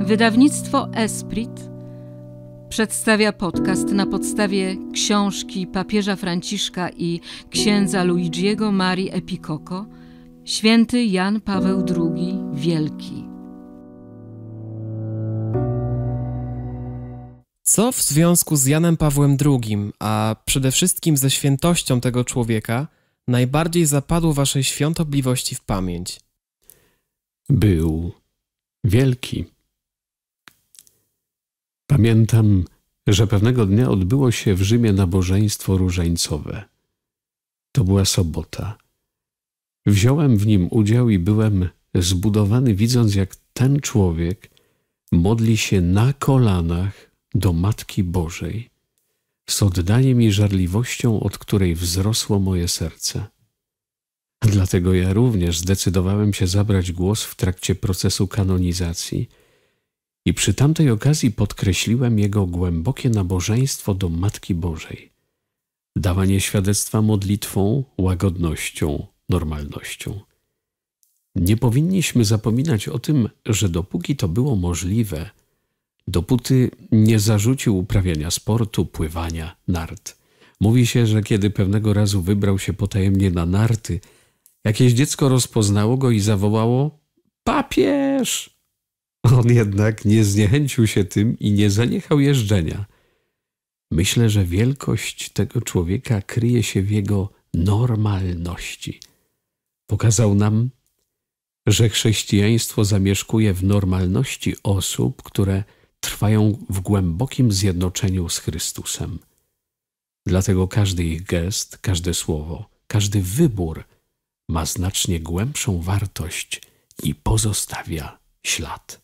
Wydawnictwo Esprit przedstawia podcast na podstawie książki papieża Franciszka i księdza Luigiego Marii Epikoko Święty Jan Paweł II Wielki. Co w związku z Janem Pawłem II, a przede wszystkim ze świętością tego człowieka, najbardziej zapadło Waszej świątobliwości w pamięć? Był wielki. Pamiętam, że pewnego dnia odbyło się w Rzymie nabożeństwo różańcowe. To była sobota. Wziąłem w nim udział i byłem zbudowany, widząc, jak ten człowiek modli się na kolanach do Matki Bożej z oddaniem i żarliwością, od której wzrosło moje serce. Dlatego ja również zdecydowałem się zabrać głos w trakcie procesu kanonizacji – i przy tamtej okazji podkreśliłem jego głębokie nabożeństwo do Matki Bożej, dawanie świadectwa modlitwą, łagodnością, normalnością. Nie powinniśmy zapominać o tym, że dopóki to było możliwe, dopóty nie zarzucił uprawiania sportu, pływania, nart. Mówi się, że kiedy pewnego razu wybrał się potajemnie na narty, jakieś dziecko rozpoznało go i zawołało: Papież! On jednak nie zniechęcił się tym i nie zaniechał jeżdżenia. Myślę, że wielkość tego człowieka kryje się w jego normalności. Pokazał nam, że chrześcijaństwo zamieszkuje w normalności osób, które trwają w głębokim zjednoczeniu z Chrystusem. Dlatego każdy ich gest, każde słowo, każdy wybór ma znacznie głębszą wartość i pozostawia ślad.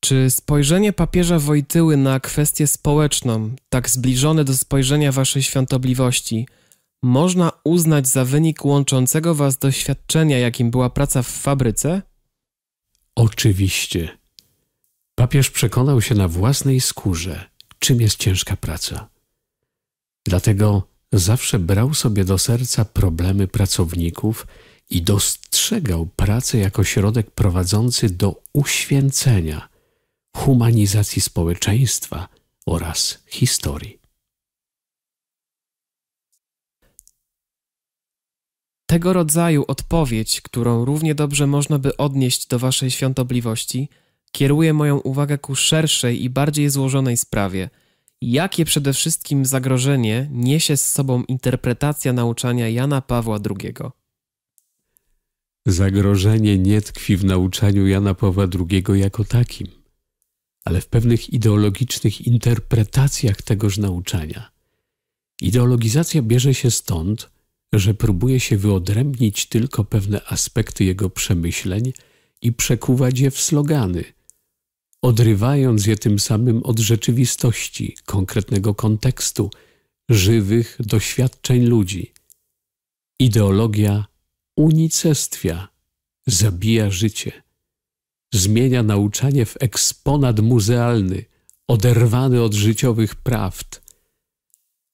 Czy spojrzenie papieża Wojtyły na kwestię społeczną, tak zbliżone do spojrzenia waszej świątobliwości, można uznać za wynik łączącego was doświadczenia, jakim była praca w fabryce? Oczywiście. Papież przekonał się na własnej skórze, czym jest ciężka praca. Dlatego zawsze brał sobie do serca problemy pracowników i dostrzegał pracę jako środek prowadzący do uświęcenia, humanizacji społeczeństwa oraz historii. Tego rodzaju odpowiedź, którą równie dobrze można by odnieść do Waszej świątobliwości, kieruje moją uwagę ku szerszej i bardziej złożonej sprawie. Jakie przede wszystkim zagrożenie niesie z sobą interpretacja nauczania Jana Pawła II? Zagrożenie nie tkwi w nauczaniu Jana Pawła II jako takim ale w pewnych ideologicznych interpretacjach tegoż nauczania. Ideologizacja bierze się stąd, że próbuje się wyodrębnić tylko pewne aspekty jego przemyśleń i przekuwać je w slogany, odrywając je tym samym od rzeczywistości, konkretnego kontekstu, żywych doświadczeń ludzi. Ideologia unicestwia, zabija życie zmienia nauczanie w eksponat muzealny, oderwany od życiowych prawd.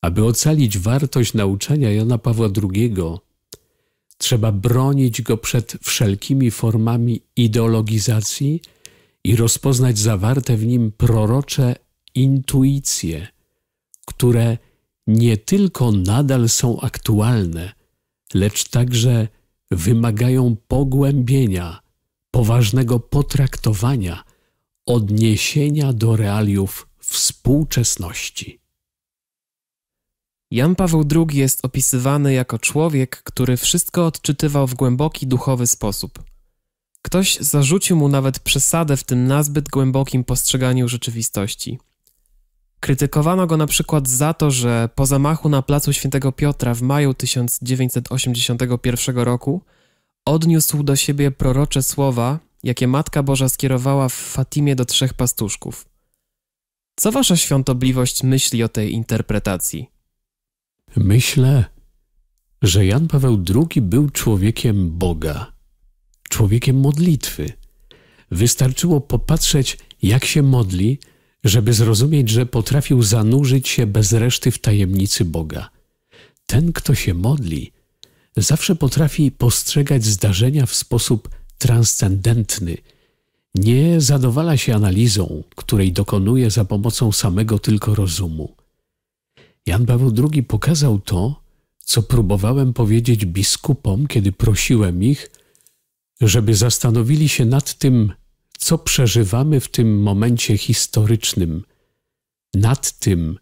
Aby ocalić wartość nauczania Jana Pawła II, trzeba bronić go przed wszelkimi formami ideologizacji i rozpoznać zawarte w nim prorocze intuicje, które nie tylko nadal są aktualne, lecz także wymagają pogłębienia poważnego potraktowania, odniesienia do realiów współczesności. Jan Paweł II jest opisywany jako człowiek, który wszystko odczytywał w głęboki duchowy sposób. Ktoś zarzucił mu nawet przesadę w tym nazbyt głębokim postrzeganiu rzeczywistości. Krytykowano go na przykład za to, że po zamachu na placu Świętego Piotra w maju 1981 roku odniósł do siebie prorocze słowa, jakie Matka Boża skierowała w Fatimie do trzech pastuszków. Co wasza świątobliwość myśli o tej interpretacji? Myślę, że Jan Paweł II był człowiekiem Boga, człowiekiem modlitwy. Wystarczyło popatrzeć, jak się modli, żeby zrozumieć, że potrafił zanurzyć się bez reszty w tajemnicy Boga. Ten, kto się modli, zawsze potrafi postrzegać zdarzenia w sposób transcendentny. Nie zadowala się analizą, której dokonuje za pomocą samego tylko rozumu. Jan Paweł II pokazał to, co próbowałem powiedzieć biskupom, kiedy prosiłem ich, żeby zastanowili się nad tym, co przeżywamy w tym momencie historycznym, nad tym,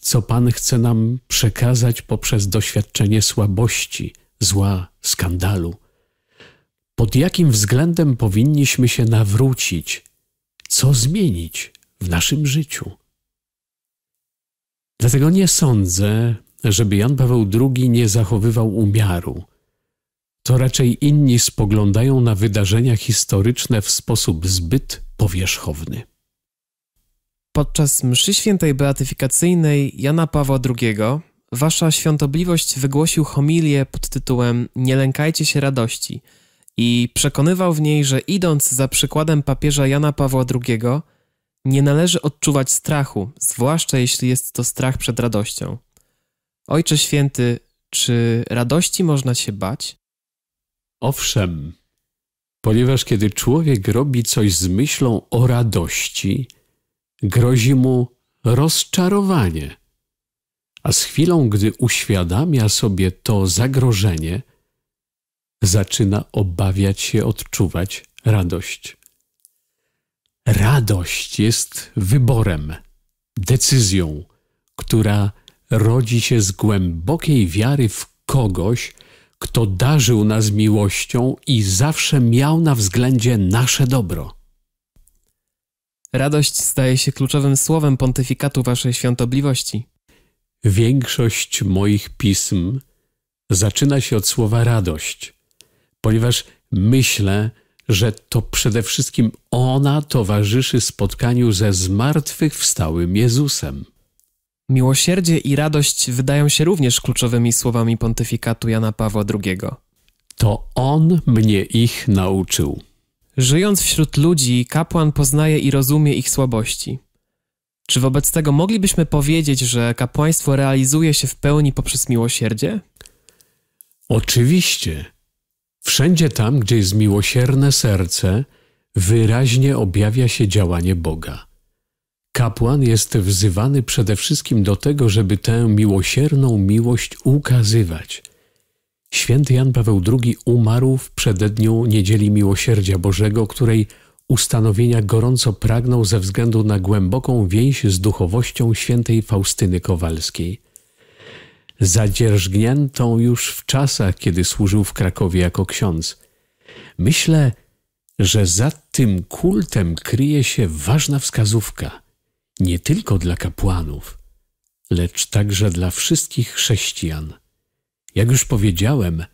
co Pan chce nam przekazać poprzez doświadczenie słabości, zła, skandalu. Pod jakim względem powinniśmy się nawrócić? Co zmienić w naszym życiu? Dlatego nie sądzę, żeby Jan Paweł II nie zachowywał umiaru. To raczej inni spoglądają na wydarzenia historyczne w sposób zbyt powierzchowny. Podczas mszy świętej beatyfikacyjnej Jana Pawła II Wasza świątobliwość wygłosił homilię pod tytułem Nie lękajcie się radości i przekonywał w niej, że idąc za przykładem papieża Jana Pawła II, nie należy odczuwać strachu, zwłaszcza jeśli jest to strach przed radością. Ojcze święty, czy radości można się bać? Owszem, ponieważ kiedy człowiek robi coś z myślą o radości, grozi mu rozczarowanie a z chwilą, gdy uświadamia sobie to zagrożenie, zaczyna obawiać się odczuwać radość. Radość jest wyborem, decyzją, która rodzi się z głębokiej wiary w kogoś, kto darzył nas miłością i zawsze miał na względzie nasze dobro. Radość staje się kluczowym słowem pontyfikatu Waszej świątobliwości. Większość moich pism zaczyna się od słowa radość, ponieważ myślę, że to przede wszystkim ona towarzyszy spotkaniu ze zmartwychwstałym Jezusem. Miłosierdzie i radość wydają się również kluczowymi słowami pontyfikatu Jana Pawła II. To on mnie ich nauczył. Żyjąc wśród ludzi, kapłan poznaje i rozumie ich słabości. Czy wobec tego moglibyśmy powiedzieć, że kapłaństwo realizuje się w pełni poprzez miłosierdzie? Oczywiście. Wszędzie tam, gdzie jest miłosierne serce, wyraźnie objawia się działanie Boga. Kapłan jest wzywany przede wszystkim do tego, żeby tę miłosierną miłość ukazywać. Święty Jan Paweł II umarł w przededniu Niedzieli Miłosierdzia Bożego, której ustanowienia gorąco pragnął ze względu na głęboką więź z duchowością świętej Faustyny Kowalskiej. Zadzierżgniętą już w czasach, kiedy służył w Krakowie jako ksiądz. Myślę, że za tym kultem kryje się ważna wskazówka, nie tylko dla kapłanów, lecz także dla wszystkich chrześcijan. Jak już powiedziałem,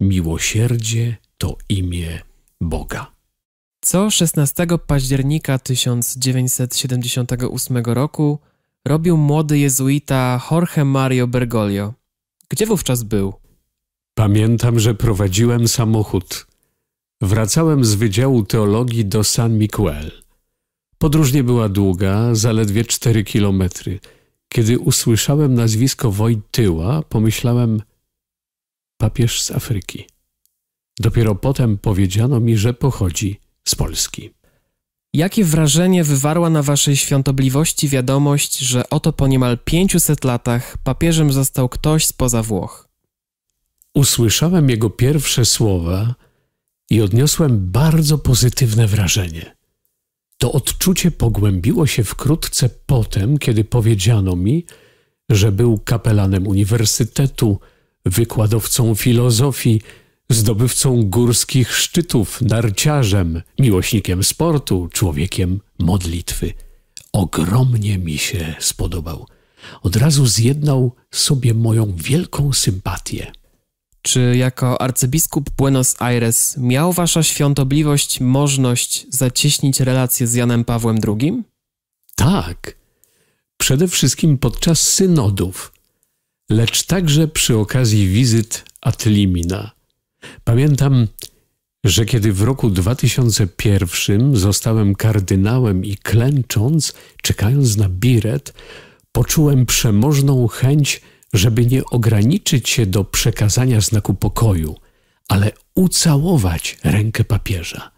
miłosierdzie to imię Boga. Co 16 października 1978 roku robił młody jezuita Jorge Mario Bergoglio? Gdzie wówczas był? Pamiętam, że prowadziłem samochód. Wracałem z Wydziału Teologii do San Miguel. Podróż nie była długa, zaledwie cztery kilometry. Kiedy usłyszałem nazwisko Wojtyła, pomyślałem papież z Afryki. Dopiero potem powiedziano mi, że pochodzi z Polski. Jakie wrażenie wywarła na waszej świątobliwości wiadomość, że oto po niemal 500 latach papieżem został ktoś spoza Włoch? Usłyszałem jego pierwsze słowa i odniosłem bardzo pozytywne wrażenie. To odczucie pogłębiło się wkrótce potem, kiedy powiedziano mi, że był kapelanem uniwersytetu, wykładowcą filozofii, zdobywcą górskich szczytów, narciarzem, miłośnikiem sportu, człowiekiem modlitwy. Ogromnie mi się spodobał. Od razu zjednał sobie moją wielką sympatię. Czy jako arcybiskup Buenos Aires miał wasza świątobliwość możliwość zacieśnić relacje z Janem Pawłem II? Tak. Przede wszystkim podczas synodów, lecz także przy okazji wizyt Atlimina – Pamiętam, że kiedy w roku 2001 zostałem kardynałem i klęcząc, czekając na biret, poczułem przemożną chęć, żeby nie ograniczyć się do przekazania znaku pokoju, ale ucałować rękę papieża.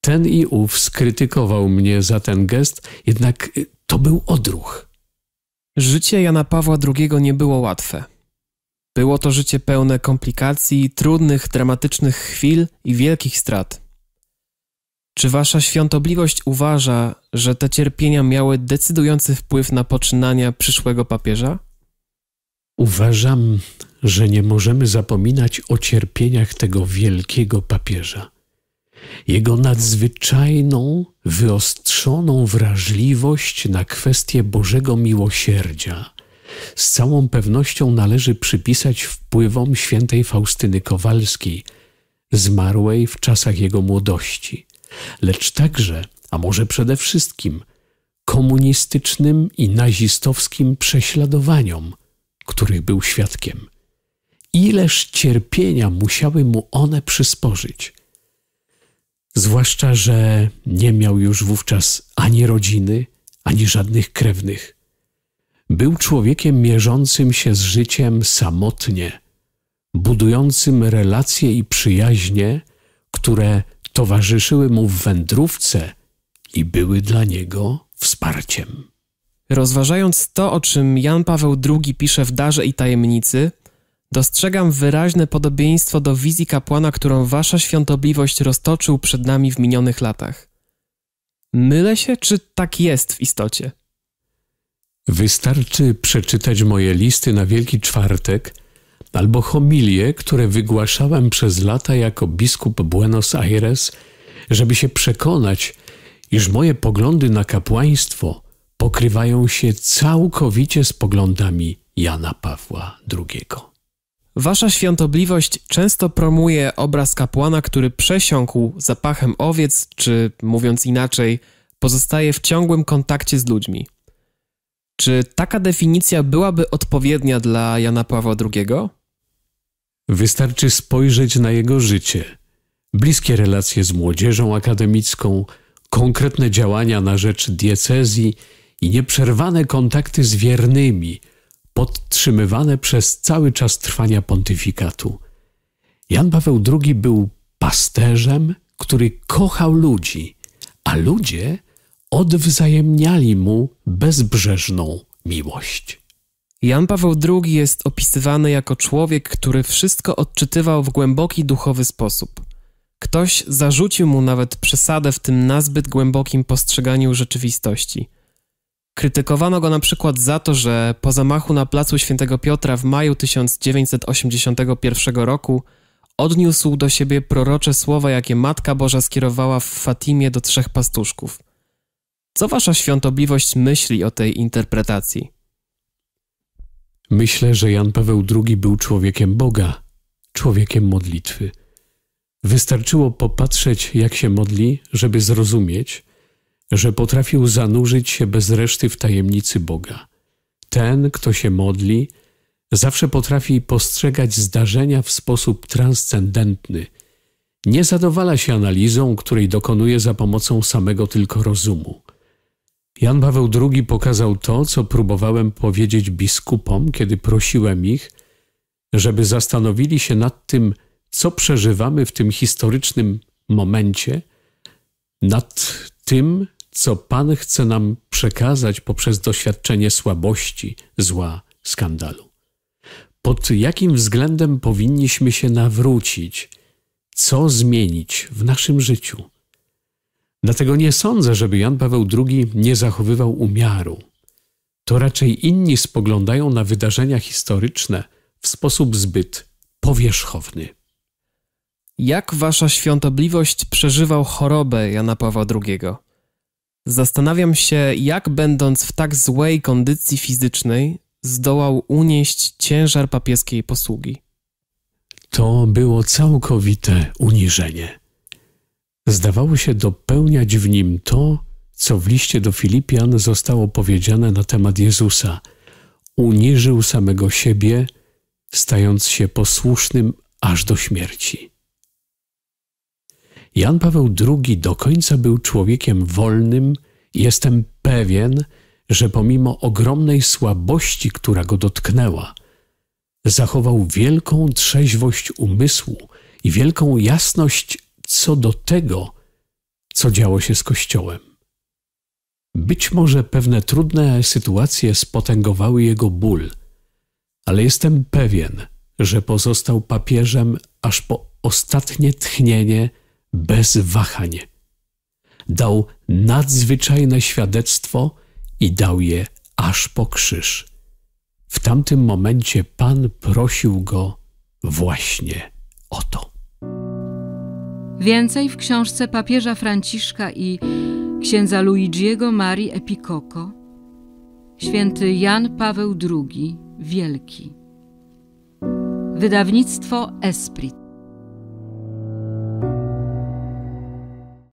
Ten i ów skrytykował mnie za ten gest, jednak to był odruch. Życie Jana Pawła II nie było łatwe. Było to życie pełne komplikacji, trudnych, dramatycznych chwil i wielkich strat. Czy wasza świątobliwość uważa, że te cierpienia miały decydujący wpływ na poczynania przyszłego papieża? Uważam, że nie możemy zapominać o cierpieniach tego wielkiego papieża. Jego nadzwyczajną, wyostrzoną wrażliwość na kwestie Bożego miłosierdzia, z całą pewnością należy przypisać wpływom świętej Faustyny Kowalskiej, zmarłej w czasach jego młodości, lecz także, a może przede wszystkim, komunistycznym i nazistowskim prześladowaniom, których był świadkiem. Ileż cierpienia musiały mu one przysporzyć. Zwłaszcza, że nie miał już wówczas ani rodziny, ani żadnych krewnych. Był człowiekiem mierzącym się z życiem samotnie, budującym relacje i przyjaźnie, które towarzyszyły mu w wędrówce i były dla niego wsparciem. Rozważając to, o czym Jan Paweł II pisze w Darze i Tajemnicy, dostrzegam wyraźne podobieństwo do wizji kapłana, którą wasza świątobliwość roztoczył przed nami w minionych latach. Mylę się, czy tak jest w istocie? Wystarczy przeczytać moje listy na Wielki Czwartek albo homilie, które wygłaszałem przez lata jako biskup Buenos Aires, żeby się przekonać, iż moje poglądy na kapłaństwo pokrywają się całkowicie z poglądami Jana Pawła II. Wasza świątobliwość często promuje obraz kapłana, który przesiąkł zapachem owiec, czy mówiąc inaczej, pozostaje w ciągłym kontakcie z ludźmi. Czy taka definicja byłaby odpowiednia dla Jana Pawła II? Wystarczy spojrzeć na jego życie. Bliskie relacje z młodzieżą akademicką, konkretne działania na rzecz diecezji i nieprzerwane kontakty z wiernymi, podtrzymywane przez cały czas trwania pontyfikatu. Jan Paweł II był pasterzem, który kochał ludzi, a ludzie odwzajemniali mu bezbrzeżną miłość. Jan Paweł II jest opisywany jako człowiek, który wszystko odczytywał w głęboki duchowy sposób. Ktoś zarzucił mu nawet przesadę w tym nazbyt głębokim postrzeganiu rzeczywistości. Krytykowano go na przykład za to, że po zamachu na placu Świętego Piotra w maju 1981 roku odniósł do siebie prorocze słowa, jakie Matka Boża skierowała w Fatimie do trzech pastuszków – co wasza świątobliwość myśli o tej interpretacji? Myślę, że Jan Paweł II był człowiekiem Boga, człowiekiem modlitwy. Wystarczyło popatrzeć, jak się modli, żeby zrozumieć, że potrafił zanurzyć się bez reszty w tajemnicy Boga. Ten, kto się modli, zawsze potrafi postrzegać zdarzenia w sposób transcendentny. Nie zadowala się analizą, której dokonuje za pomocą samego tylko rozumu. Jan Paweł II pokazał to, co próbowałem powiedzieć biskupom, kiedy prosiłem ich, żeby zastanowili się nad tym, co przeżywamy w tym historycznym momencie, nad tym, co Pan chce nam przekazać poprzez doświadczenie słabości, zła, skandalu. Pod jakim względem powinniśmy się nawrócić, co zmienić w naszym życiu? Dlatego nie sądzę, żeby Jan Paweł II nie zachowywał umiaru. To raczej inni spoglądają na wydarzenia historyczne w sposób zbyt powierzchowny. Jak wasza świątobliwość przeżywał chorobę Jana Pawła II? Zastanawiam się, jak będąc w tak złej kondycji fizycznej, zdołał unieść ciężar papieskiej posługi. To było całkowite uniżenie zdawało się dopełniać w nim to, co w liście do Filipian zostało powiedziane na temat Jezusa. Unieżył samego siebie, stając się posłusznym aż do śmierci. Jan Paweł II do końca był człowiekiem wolnym i jestem pewien, że pomimo ogromnej słabości, która go dotknęła, zachował wielką trzeźwość umysłu i wielką jasność co do tego, co działo się z Kościołem. Być może pewne trudne sytuacje spotęgowały jego ból, ale jestem pewien, że pozostał papieżem aż po ostatnie tchnienie bez wahań. Dał nadzwyczajne świadectwo i dał je aż po krzyż. W tamtym momencie Pan prosił go właśnie o to. Więcej w książce papieża Franciszka i księdza Luigiego Marii Epikoko, święty Jan Paweł II Wielki. Wydawnictwo Esprit.